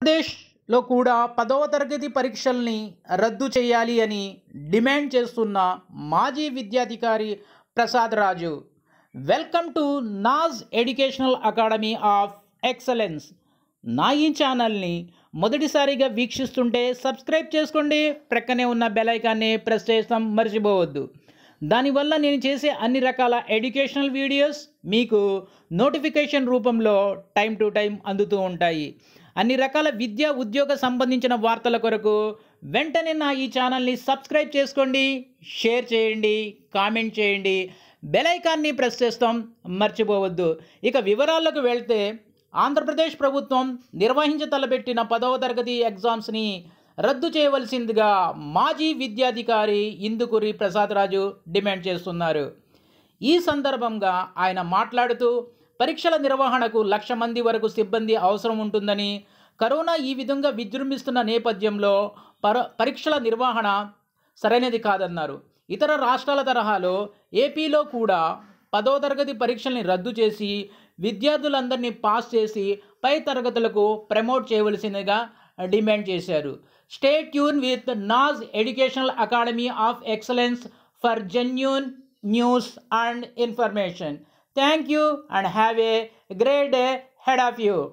ఆంధ్రప్రదేశ్లో కూడా పదవ తరగతి పరీక్షల్ని రద్దు చేయాలి అని డిమాండ్ చేస్తున్న మాజీ విద్యాధికారి Prasad Raju welcome to Naz educational academy of excellence నా ఈ ఛానల్ని మొదటిసారిగా వీక్షిస్తుంటే సబ్స్క్రైబ్ చేసుకోండి ప్రక్కనే ఉన్న బెలైకాన్ని ప్రెస్ చేస్తాం మర్చిపోవద్దు దానివల్ల నేను చేసే అన్ని రకాల ఎడ్యుకేషనల్ వీడియోస్ మీకు నోటిఫికేషన్ రూపంలో టైం టు టైం అందుతూ ఉంటాయి అన్ని రకాల విద్య ఉద్యోగ సంబంధించిన వార్తల కొరకు వెంటనే నా ఈ ఛానల్ని సబ్స్క్రైబ్ చేసుకోండి షేర్ చేయండి కామెంట్ చేయండి బెలైకాన్ని ప్రెస్ చేస్తాం మర్చిపోవద్దు ఇక వివరాల్లోకి వెళ్తే ఆంధ్రప్రదేశ్ ప్రభుత్వం నిర్వహించ తలబెట్టిన పదవ తరగతి ఎగ్జామ్స్ని రద్దు చేయవలసిందిగా మాజీ విద్యాధికారి ఇందుకూరి రాజు డిమాండ్ చేస్తున్నారు ఈ సందర్భంగా ఆయన మాట్లాడుతూ పరీక్షల నిర్వహణకు లక్ష మంది వరకు సిబ్బంది అవసరం ఉంటుందని కరోనా ఈ విధంగా విజృంభిస్తున్న నేపథ్యంలో పర పరీక్షల నిర్వహణ సరైనది కాదన్నారు ఇతర రాష్ట్రాల తరహాలో ఏపీలో కూడా పదో తరగతి పరీక్షల్ని రద్దు చేసి విద్యార్థులందరినీ పాస్ చేసి పై తరగతులకు ప్రమోట్ చేయవలసిందిగా డిమాండ్ చేశారు stay tuned with Naz educational academy of excellence for genuine news and information Thank you and have a great day ahead of you.